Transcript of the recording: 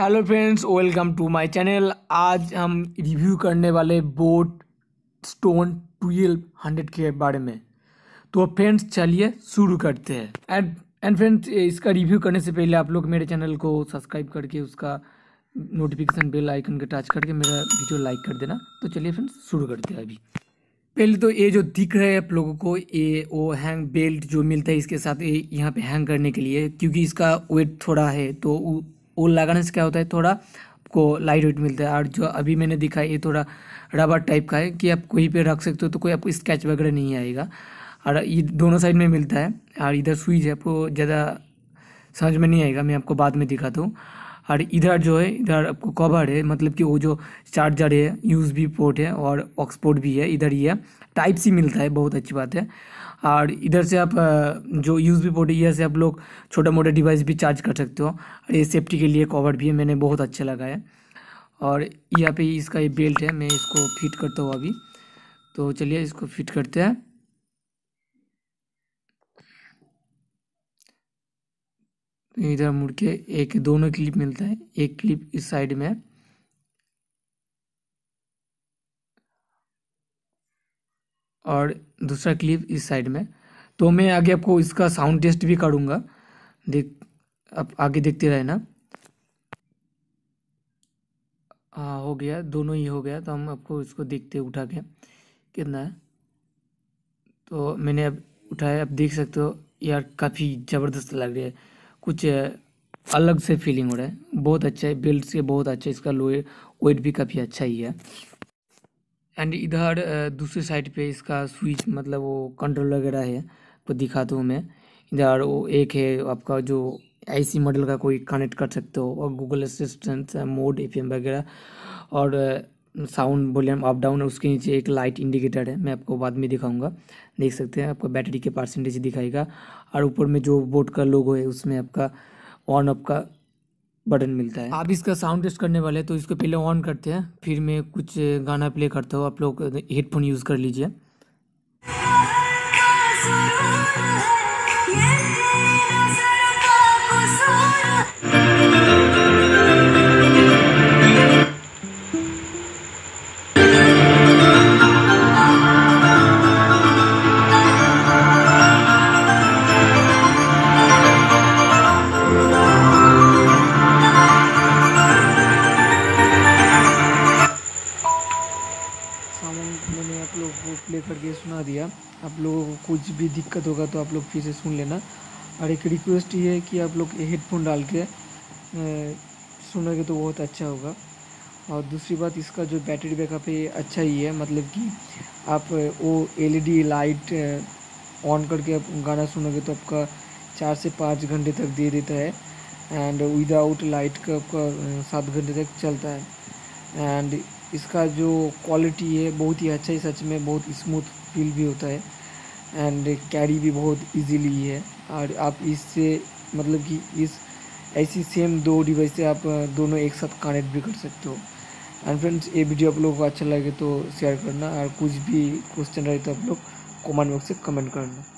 hello friends welcome to my channel आज हम review करने वाले बोट स्टोन ट्वेल्व हंड्रेड के बारे में तो फ्रेंड्स चलिए शुरू करते हैं एंड एंड फ्रेंड्स इसका रिव्यू करने से पहले आप लोग मेरे चैनल को सब्सक्राइब करके उसका नोटिफिकेशन बेल आइकन के टच करके मेरा वीडियो लाइक कर देना तो चलिए फ्रेंड्स शुरू करते हैं अभी पहले तो ये जो दिख रहा है आप लोगों को ये वो हैंग बेल्ट जो मिलता है इसके साथ ये यहाँ पे हैंग करने के लिए क्योंकि इसका वेट थोड़ा है तो उल लगाने से क्या होता है थोड़ा को लाइट वेट मिलता है और जो अभी मैंने दिखा है ये थोड़ा रबर टाइप का है कि आप कोई पे रख सकते हो तो कोई आपको स्केच वगैरह नहीं आएगा और ये दोनों साइड में मिलता है और इधर स्विच है आपको ज़्यादा समझ में नहीं आएगा मैं आपको बाद में दिखाता हूँ और इधर जो है इधर आपको कवर है मतलब कि वो जो चार्जर है यूज भी पोर्ट है और ऑक्सपोर्ट भी है इधर ही है टाइप सी मिलता है बहुत अच्छी बात है और इधर से आप जो यूज भी पोर्ट है इधर से आप लोग छोटा मोटा डिवाइस भी चार्ज कर सकते हो और ये सेफ्टी के लिए कवर भी है मैंने बहुत अच्छा लगा है और यहाँ पर इसका ये बेल्ट है मैं इसको फिट करता हूँ अभी तो चलिए इसको फिट करते हैं इधर मुड़ के एक दोनों क्लिप मिलता है एक क्लिप इस साइड में और दूसरा क्लिप इस साइड में तो मैं आगे आपको इसका साउंड टेस्ट भी करूँगा देख आप आगे देखते रहे ना हाँ हो गया दोनों ही हो गया तो हम आपको इसको देखते उठा के कितना है तो मैंने अब उठाया अब देख सकते हो यार काफ़ी ज़बरदस्त लग रहा है कुछ अलग से फीलिंग हो रहा है बहुत अच्छा है बेल्ट से बहुत अच्छा इसका लो वेट भी काफ़ी अच्छा ही है एंड इधर दूसरे साइड पे इसका स्विच मतलब वो कंट्रोल वगैरह है तो दिखाता हूँ मैं इधर वो एक है आपका जो आईसी मॉडल का कोई कनेक्ट कर सकते हो और गूगल असिस्टेंट मोड एफ वगैरह और साउंड वॉल्यूम अप डाउन और उसके नीचे एक लाइट इंडिकेटर है मैं आपको बाद में दिखाऊंगा देख सकते हैं आपका बैटरी के परसेंटेज दिखाएगा और ऊपर में जो बोट का लोगो है उसमें आपका ऑन ऑफ का बटन मिलता है आप इसका साउंड टेस्ट करने वाले तो इसको पहले ऑन करते हैं फिर मैं कुछ गाना प्ले करता हूँ आप लोग हेडफोन यूज़ कर लीजिए वो प्ले करके सुना दिया आप लोगों को कुछ भी दिक्कत होगा तो आप लोग फिर से सुन लेना और एक रिक्वेस्ट ये है कि आप लोग हेडफोन डाल के सुनोगे तो बहुत अच्छा होगा और दूसरी बात इसका जो बैटरी बैकअप है अच्छा ही है मतलब कि आप वो एलईडी लाइट ऑन करके आप गाना सुनोगे तो आपका चार से पाँच घंटे तक दे देता है एंड विदाउट लाइट का आपका सात घंटे तक चलता है एंड इसका जो क्वालिटी है बहुत ही अच्छा है सच में बहुत स्मूथ फील भी होता है एंड कैरी भी बहुत इजीली है और आप इससे मतलब कि इस ऐसी सेम दो डिवाइस से आप दोनों एक साथ कनेक्ट भी कर सकते हो एंड फ्रेंड्स ये वीडियो आप लोगों को अच्छा लगे तो शेयर करना और कुछ भी क्वेश्चन रहे तो आप लोग कमेंट बॉक्स से कमेंट करना